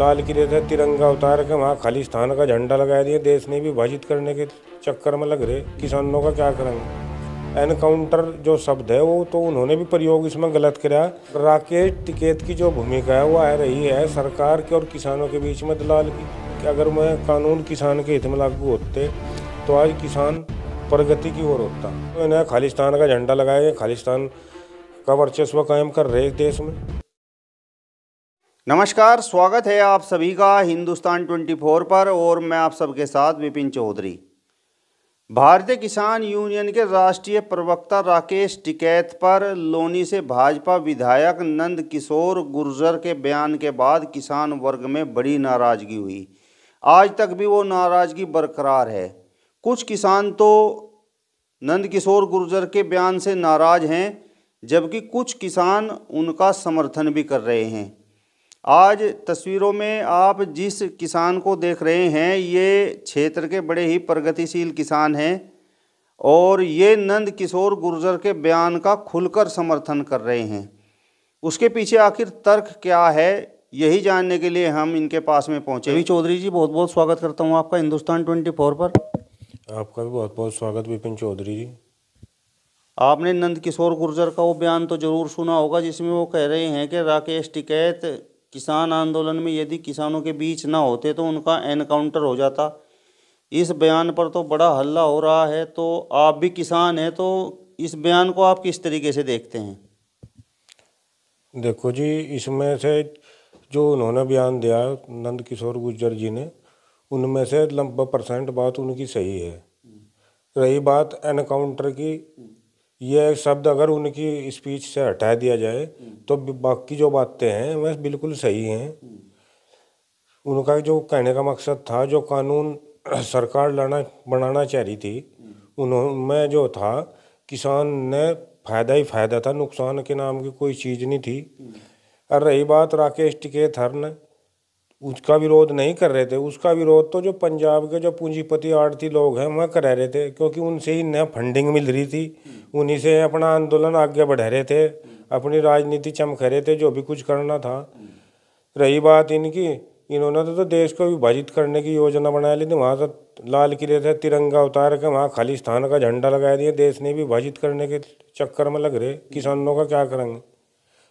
लाल किले से तिरंगा उतार के वहाँ खालिस्तान का झंडा लगा दिया देश ने भी भाजित करने के चक्कर में लग रहे किसानों का क्या करेंगे एनकाउंटर जो शब्द है वो तो उन्होंने भी प्रयोग इसमें गलत कराया राकेश टिकेत की जो भूमिका है वो आ रही है सरकार के और किसानों के बीच में दलाल की अगर मैं कानून किसान के हित में लागू होते तो आज किसान प्रगति की ओर होता तो इन्हें खालिस्तान का झंडा लगाया खालिस्तान का वर्चस्व कायम कर रहे देश में नमस्कार स्वागत है आप सभी का हिंदुस्तान 24 पर और मैं आप सबके साथ विपिन चौधरी भारतीय किसान यूनियन के राष्ट्रीय प्रवक्ता राकेश टिकैत पर लोनी से भाजपा विधायक नंद किशोर गुर्जर के बयान के बाद किसान वर्ग में बड़ी नाराज़गी हुई आज तक भी वो नाराज़गी बरकरार है कुछ किसान तो नंद किशोर गुर्जर के बयान से नाराज़ हैं जबकि कुछ किसान उनका समर्थन भी कर रहे हैं आज तस्वीरों में आप जिस किसान को देख रहे हैं ये क्षेत्र के बड़े ही प्रगतिशील किसान हैं और ये नंद किशोर गुर्जर के बयान का खुलकर समर्थन कर रहे हैं उसके पीछे आखिर तर्क क्या है यही जानने के लिए हम इनके पास में पहुँचे रवि चौधरी जी बहुत बहुत स्वागत करता हूँ आपका हिंदुस्तान ट्वेंटी फोर पर आपका भी बहुत बहुत स्वागत विपिन चौधरी जी आपने नंद किशोर गुर्जर का वो बयान तो ज़रूर सुना होगा जिसमें वो कह रहे हैं कि राकेश टिकैत किसान आंदोलन में यदि किसानों के बीच ना होते तो उनका एनकाउंटर हो जाता इस बयान पर तो बड़ा हल्ला हो रहा है तो आप भी किसान हैं तो इस बयान को आप किस तरीके से देखते हैं देखो जी इसमें से जो उन्होंने बयान दिया नंद किशोर गुज्जर जी ने उनमें से लंबा परसेंट बात उनकी सही है रही बात एनकाउंटर की ये शब्द अगर उनकी स्पीच से हटा दिया जाए तो बाकी जो बातें हैं वह बिल्कुल सही हैं उनका जो कहने का मकसद था जो कानून सरकार लाना बनाना चाह रही थी उन्होंने जो था किसान ने फ़ायदा ही फ़ायदा था नुकसान के नाम की कोई चीज़ नहीं थी और रही बात राकेश टिकेत हर ने उसका विरोध नहीं कर रहे थे उसका विरोध तो जो पंजाब के जो पूंजीपति आड़ती लोग हैं वह कर रहे थे क्योंकि उनसे ही नया फंडिंग मिल रही थी उन्हीं से अपना आंदोलन आगे बढ़ा रहे थे अपनी राजनीति चमक रहे थे जो भी कुछ करना था रही बात इनकी इन्होंने तो, तो देश को विभाजित करने की योजना बना ली थी वहाँ तो लाल किले थे तिरंगा उतार के वहाँ स्थान का झंडा लगा दिया देश ने विभाजित करने के चक्कर में लग रहे किसानों का क्या करेंगे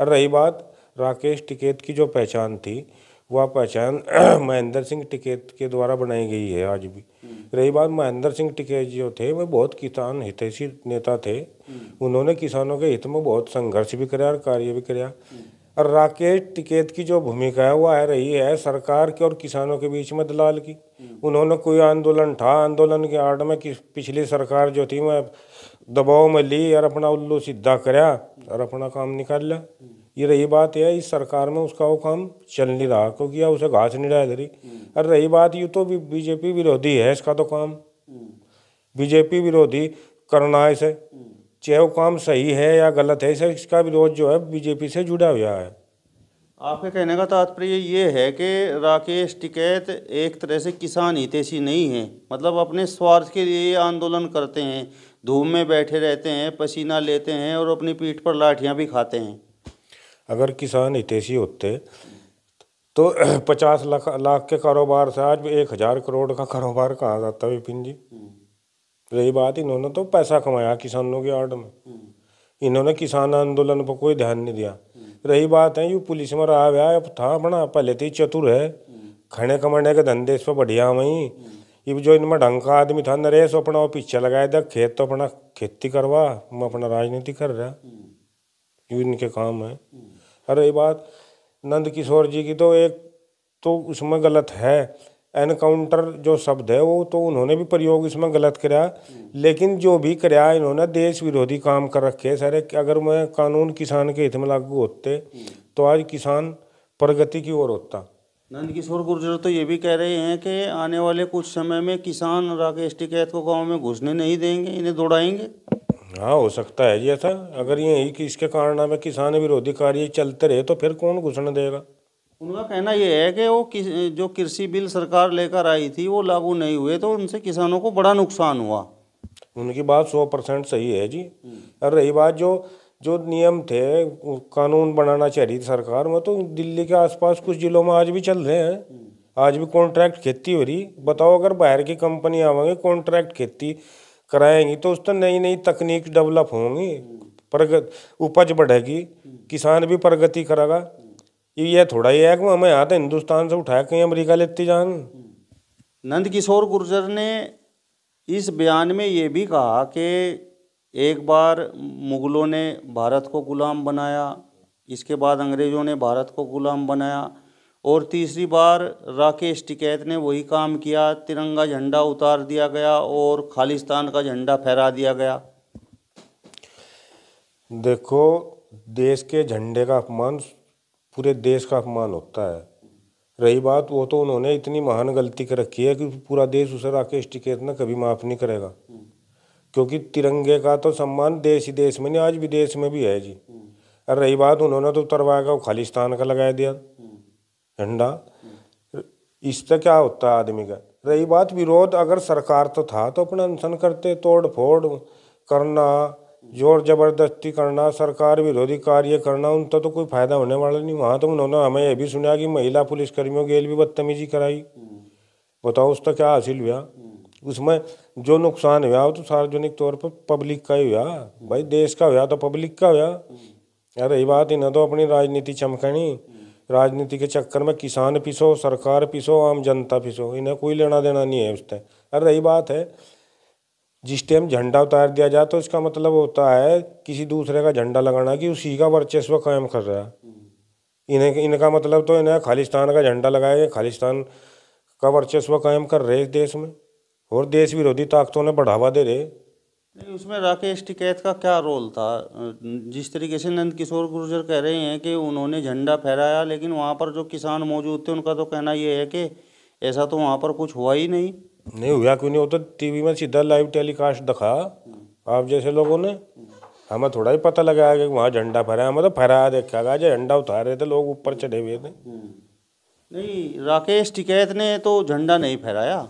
और रही बात राकेश टिकेत की जो पहचान थी वह पहचान महेंद्र सिंह टिकैत के द्वारा बनाई गई है आज भी हम्म। रही बात महेंद्र सिंह टिकैत जो थे वे बहुत किसान हितैषी नेता थे हम्म। उन्होंने किसानों के हित में बहुत संघर्ष भी कराया और कार्य भी कराया हम्म। और राकेश टिकैत की जो भूमिका है वो आ रही है सरकार के और किसानों के बीच में दलाल की उन्होंने कोई आंदोलन था आंदोलन के आड़ में कि पिछली सरकार जो थी वह दबाव में ली और अपना उल्लू सीधा कराया और अपना काम निकाल लिया ये रही बात यह इस सरकार में उसका वो काम चल नहीं रहा क्योंकि अब उसे घास नहीं रहा इधरी और हम्म। रही बात ये तो भी बीजेपी विरोधी है इसका तो काम हम्म। बीजेपी विरोधी करना है इसे हम्म। चाहे वो काम सही है या गलत है इसे इसका विरोध जो है बीजेपी से जुड़ा हुआ है आपके कहने का तात्पर्य ये है कि राकेश टिकैत एक तरह से किसान हितेशी नहीं है मतलब अपने स्वार्थ के लिए आंदोलन करते हैं धूम में बैठे रहते हैं पसीना लेते हैं और अपनी पीठ पर लाठियाँ भी खाते हैं अगर किसान हितेशी होते तो पचास लाख लाख के कारोबार से आज एक हज़ार करोड़ का कारोबार कहाँ जाता विपिन जी हम्म। रही बात इन्होंने तो पैसा कमाया किसानों की आड़ में हम्म। इन्होंने किसान आंदोलन पर कोई ध्यान नहीं दिया हम्म। रही बात है यू पुलिस में रहा व्या अब था बना पहले तो चतुर है खड़े कमाने के धंधे इस पर बढ़िया वहीं ये जो इनमें ढंग का आदमी था नरेश अपना वो पीछे लगाए था खेत तो अपना खेती करवा मैं अपना राजनीति कर रहा यू इनके काम है हर रही बात नंद किशोर जी की तो एक तो उसमें गलत है एनकाउंटर जो शब्द है वो तो उन्होंने भी प्रयोग इसमें गलत कराया लेकिन जो भी कराया इन्होंने देश विरोधी काम कर रखे सारे अगर मैं कानून किसान के हित में लागू होते तो आज किसान प्रगति की ओर होता नंद किशोर गुर्जर तो ये भी कह रहे हैं कि आने वाले कुछ समय में किसान राकेश टिकैत को गांव में घुसने नहीं देंगे इन्हें दौड़ाएंगे हाँ हो सकता है जी ऐसा अगर ही कि इसके कारण हमें किसान विरोधी कार्य चलते रहे तो फिर कौन घुसने देगा उनका कहना यह है कि वो किस, जो कृषि बिल सरकार लेकर आई थी वो लागू नहीं हुए तो उनसे किसानों को बड़ा नुकसान हुआ उनकी बात सौ परसेंट सही है जी और रही बात जो जो नियम थे कानून बनाना चाह रही थी सरकार में तो दिल्ली के आसपास कुछ ज़िलों में आज भी चल रहे हैं आज भी कॉन्ट्रैक्ट खेती हो रही बताओ अगर बाहर की कंपनी आवेंगे कॉन्ट्रैक्ट खेती कराएंगी तो उस तो नई नई तकनीक डेवलप होंगी प्रगत उपज बढ़ेगी किसान भी प्रगति करेगा ये थोड़ा ही है कि हमें तो हिंदुस्तान से उठाया कहीं अमेरिका लेती जान नंद किशोर गुर्जर ने इस बयान में ये भी कहा कि एक बार मुग़लों ने भारत को ग़ुलाम बनाया इसके बाद अंग्रेज़ों ने भारत को ग़ुलाम बनाया और तीसरी बार राकेश टिकैत ने वही काम किया तिरंगा झंडा उतार दिया गया और खालिस्तान का झंडा फहरा दिया गया देखो देश के झंडे का अपमान पूरे देश का अपमान होता है रही बात वो तो उन्होंने इतनी महान गलती कर रखी है कि पूरा देश उसे राकेश टिकैत ने कभी माफ़ नहीं करेगा क्योंकि तिरंगे का तो सम्मान देश ही देश में नहीं आज विदेश में भी है जी और रही बात उन्होंने तो उतरवाया वो खालिस्तान का लगाया दिया झंडा इससे क्या होता है आदमी का रही बात विरोध अगर सरकार तो था तो अपना अनशन करते तोड़ फोड़ करना जोर जबरदस्ती करना सरकार विरोधी कार्य करना उनका तो, तो कोई फायदा होने वाला नहीं वहाँ तो उन्होंने हमें यह भी सुना कि महिला पुलिसकर्मियों की भी बदतमीजी कराई बताओ उसका क्या हासिल हुआ उसमें जो नुकसान हुआ तो सार्वजनिक तौर पर पब्लिक का ही हुआ भाई देश का हुआ तो पब्लिक का हुआ यार रही बात इन्हें तो अपनी राजनीति चमकनी राजनीति के चक्कर में किसान पिसो सरकार पिसो आम जनता पिसो इन्हें कोई लेना देना नहीं है उससे अरे रही बात है जिस टाइम झंडा उतार दिया जाए तो इसका मतलब होता है किसी दूसरे का झंडा लगाना कि उसी का वर्चस्व कायम कर रहा है इन्हें इनका मतलब तो इन्हें खालिस्तान का झंडा लगाया खालिस्तान का वर्चस्व कायम कर रहे इस देश में और देश विरोधी ताकतों ने बढ़ावा दे रहे नहीं उसमें राकेश टिकैत का क्या रोल था जिस तरीके से नंद किशोर गुर्जर कह रहे हैं कि उन्होंने झंडा फहराया लेकिन वहाँ पर जो किसान मौजूद थे उनका तो कहना ये है कि ऐसा तो वहाँ पर कुछ हुआ ही नहीं नहीं हुआ क्यों नहीं होता तो टीवी में सीधा लाइव टेलीकास्ट दिखा आप जैसे लोगों ने हमें थोड़ा ही पता लगाया कि वहाँ झंडा फहराया हमें तो फहराया देखा गया जो झंडा उतार रहे थे लोग ऊपर चढ़े हुए थे हम्म। नहीं राकेश टिकैत ने तो झंडा नहीं फहराया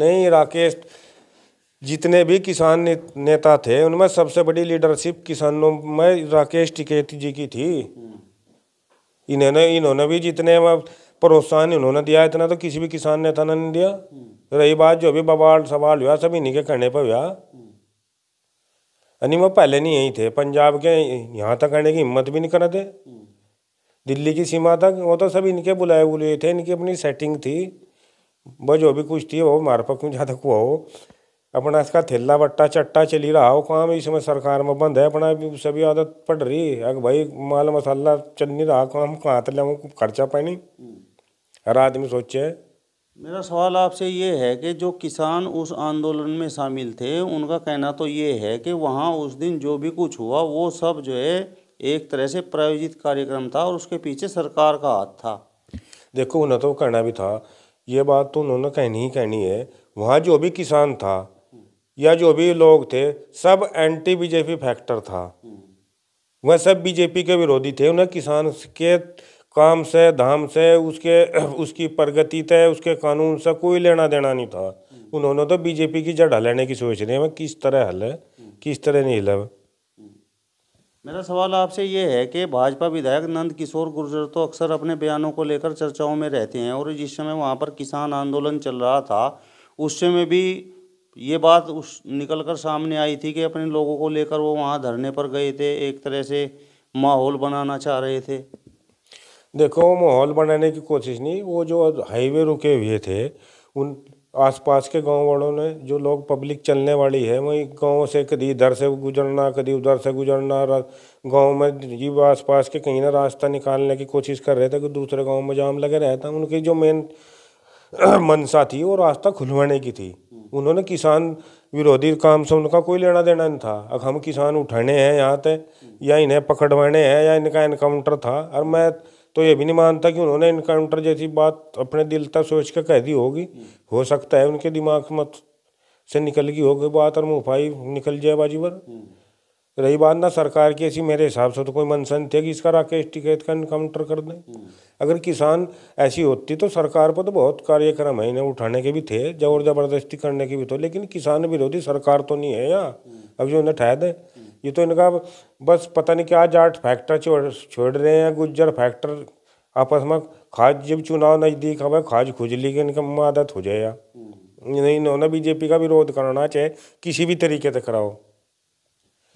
नहीं राकेश जितने भी किसान ने, नेता थे उनमें सबसे बड़ी लीडरशिप किसानों में राकेश टिकेत जी की थी इन्होंने इन्होंने भी जितने प्रोत्साहन इन्होंने दिया इतना तो किसी भी किसान नेता ने नहीं दिया रही बात जो भी बवाल सवाल हुआ सब इन्हीं के कहने पर हुआ यानी वो पहले नहीं यहीं थे पंजाब के यहाँ तक आने की हिम्मत भी नहीं कर रहे दिल्ली की सीमा तक वो तो सब इनके बुलाए बुलाए थे इनकी अपनी सेटिंग थी वो जो भी कुछ थी वो मारपा क्यों तक हुआ हो अपना इसका थेला बट्टा चट्टा चली रहा हो काम इसमें सरकार में बंद है अपना सभी आदत पड़ रही अगर भाई माल मसाला चल नहीं रहा काम कहाँ तले खर्चा पानी हम्म। हर आदमी सोचे मेरा सवाल आपसे ये है कि जो किसान उस आंदोलन में शामिल थे उनका कहना तो ये है कि वहाँ उस दिन जो भी कुछ हुआ वो सब जो है एक तरह से प्रायोजित कार्यक्रम था और उसके पीछे सरकार का हाथ था देखो उन्हें तो कहना भी था ये बात तो उन्होंने कहनी ही कहनी है वहाँ जो भी किसान था या जो भी लोग थे सब एंटी बीजेपी फैक्टर था हम्म। वह सब बीजेपी के विरोधी थे उन्हें किसान के काम से धाम से उसके उसकी प्रगति से उसके कानून से कोई लेना देना नहीं था हम्म। उन्होंने तो बीजेपी की जड़ हलने की सोच रही है किस तरह हल है हम्म। किस तरह नहीं हिला मेरा सवाल आपसे ये है कि भाजपा विधायक नंद किशोर गुर्जर तो अक्सर अपने बयानों को लेकर चर्चाओं में रहते हैं और जिस समय वहाँ पर किसान आंदोलन चल रहा था उस समय भी ये बात उस निकल कर सामने आई थी कि अपने लोगों को लेकर वो वहाँ धरने पर गए थे एक तरह से माहौल बनाना चाह रहे थे देखो माहौल बनाने की कोशिश नहीं वो जो हाईवे रुके हुए थे उन आसपास के गांव वालों ने जो लोग पब्लिक चलने वाली है वही गाँव से कभी इधर से गुजरना कभी उधर से गुजरना गांव में आस आसपास के कहीं ना रास्ता निकालने की कोशिश कर रहे थे कि दूसरे गांव में जाम लगे रहता उनकी जो मेन मनसा थी वो रास्ता खुलवाने की थी उन्होंने किसान विरोधी काम से उनका कोई लेना देना नहीं था अब हम किसान उठाने हैं यहाँ तक या इन्हें पकड़वाने हैं या इनका इनकाउंटर था और मैं तो ये भी नहीं मानता कि उन्होंने इनकाउंटर जैसी बात अपने दिल तक सोच के कह दी होगी हो सकता है उनके दिमाग मत से निकल गई होगी बात और मुँह निकल जाए बाजी पर रही बात ना सरकार की ऐसी मेरे हिसाब से तो कोई मनसन थे कि इसका राकेश टिकैत का इनकाउंटर कर दें हम्म। अगर किसान ऐसी होती तो सरकार पर तो बहुत कार्यक्रम है इन्हें उठाने के भी थे जबर जबरदस्ती करने के भी तो लेकिन किसान विरोधी सरकार तो नहीं है यहाँ हम्म। अब जो इन्हें ठह दें हम्म। ये तो इनका बस पता नहीं क्या जाट फैक्टर छोड़ छोड़ रहे हैं गुज्जर फैक्टर आपस में खाज जब चुनाव नज़दीक अब खाज खुजली की इनका आदत हो जाए यार नहीं इन्होंने बीजेपी का विरोध करना चाहे किसी भी तरीके से कराओ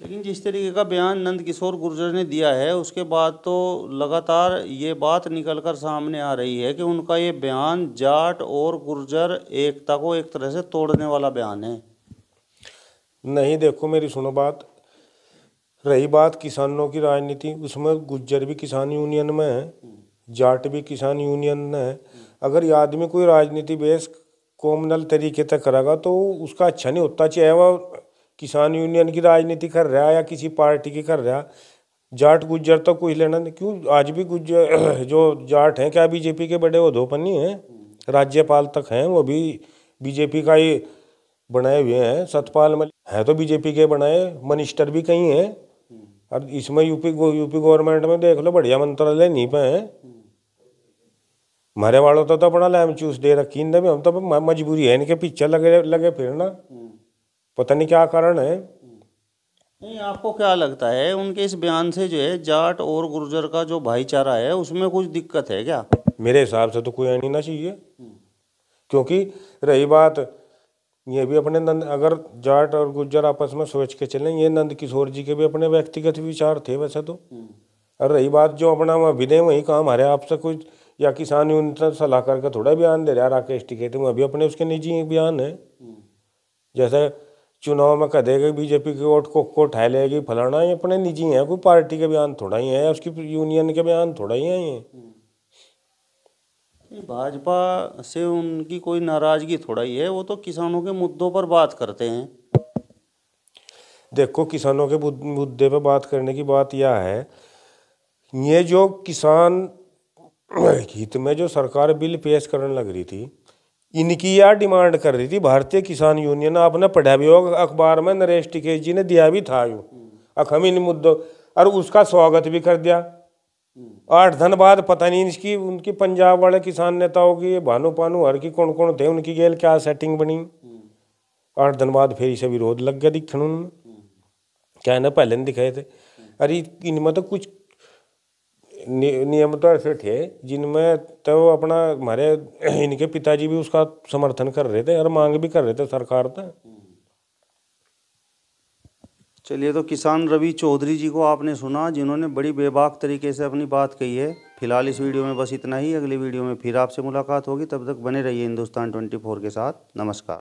लेकिन जिस तरीके का बयान नंद किशोर गुर्जर ने दिया है उसके बाद तो लगातार ये बात निकल कर सामने आ रही है कि उनका ये बयान जाट और गुर्जर एकता को एक तरह से तोड़ने वाला बयान है नहीं देखो मेरी सुनो बात रही बात किसानों की राजनीति उसमें गुर्जर भी किसान यूनियन में है जाट भी किसान यूनियन में है अगर ये आदमी कोई राजनीति बेस कॉमनल तरीके तक करेगा तो उसका अच्छा नहीं होता चाहे वह किसान यूनियन की राजनीति कर रहा है या किसी पार्टी की कर रहा जाट गुज्जर तो कुछ लेना नहीं क्यों आज भी गुज्जर जो जाट हैं क्या बीजेपी के बड़े धोपनी हैं राज्यपाल तक हैं वो भी बीजेपी का ही बनाए हुए हैं सतपाल मलिक हैं तो बीजेपी के बनाए मिनिस्टर भी कहीं हैं और इसमें यूपी यूपी गवर्नमेंट में देख लो बढ़िया मंत्रालय नहीं पे हैं मरे वालों तो, तो अपना लैम चूस दे रखी इन हम तो मजबूरी है इनके पीछे लगे लगे फिर ना पता नहीं क्या कारण है नहीं आपको क्या लगता है उनके इस बयान से जो है जाट और गुर्जर का जो भाईचारा है उसमें कुछ दिक्कत है क्या मेरे हिसाब से तो कोई आनी ना चाहिए क्योंकि रही बात ये भी अपने नंद अगर जाट और गुर्जर आपस में सोच के चलें ये नंद किशोर जी के भी अपने व्यक्तिगत विचार थे वैसे तो और रही बात जो अपना विधेय वही काम हरे आपसे कुछ या किसान यूनिट सलाहकार का थोड़ा बयान दे रहा राकेश टिकेट में अभी अपने उसके निजी बयान है जैसे चुनाव में कह देगा बीजेपी की वोट को को ठह लेगी फलाना ये अपने निजी हैं कोई पार्टी के बयान थोड़ा ही है उसकी यूनियन के बयान थोड़ा ही है ये भाजपा से उनकी कोई नाराजगी थोड़ा ही है वो तो किसानों के मुद्दों पर बात करते हैं देखो किसानों के मुद्दे पर बात करने की बात यह है ये जो किसान हित में जो सरकार बिल पेश करने लग रही थी इनकी यह डिमांड कर रही थी भारतीय किसान यूनियन आपने पढ़ा भी होगा अखबार में नरेश टिकेश जी ने दिया भी था यूँ अख इन मुद्दों और उसका स्वागत भी कर दिया आठ दिन बाद पता नहीं इसकी उनकी पंजाब वाले किसान नेताओं की भानु पानु हर की कौन कौन थे उनकी गेल क्या सेटिंग बनी आठ दिन बाद फिर इसे विरोध लग गया दिखन क्या है ना पहले नहीं दिखाए थे अरे इनमें तो कुछ नियम नियमता तो ऐसे थे जिनमें तो अपना हमारे इनके पिताजी भी उसका समर्थन कर रहे थे और मांग भी कर रहे थे सरकार से चलिए तो किसान रवि चौधरी जी को आपने सुना जिन्होंने बड़ी बेबाक तरीके से अपनी बात कही है फिलहाल इस वीडियो में बस इतना ही अगली वीडियो में फिर आपसे मुलाकात होगी तब तक बने रहिए हिंदुस्तान 24 के साथ नमस्कार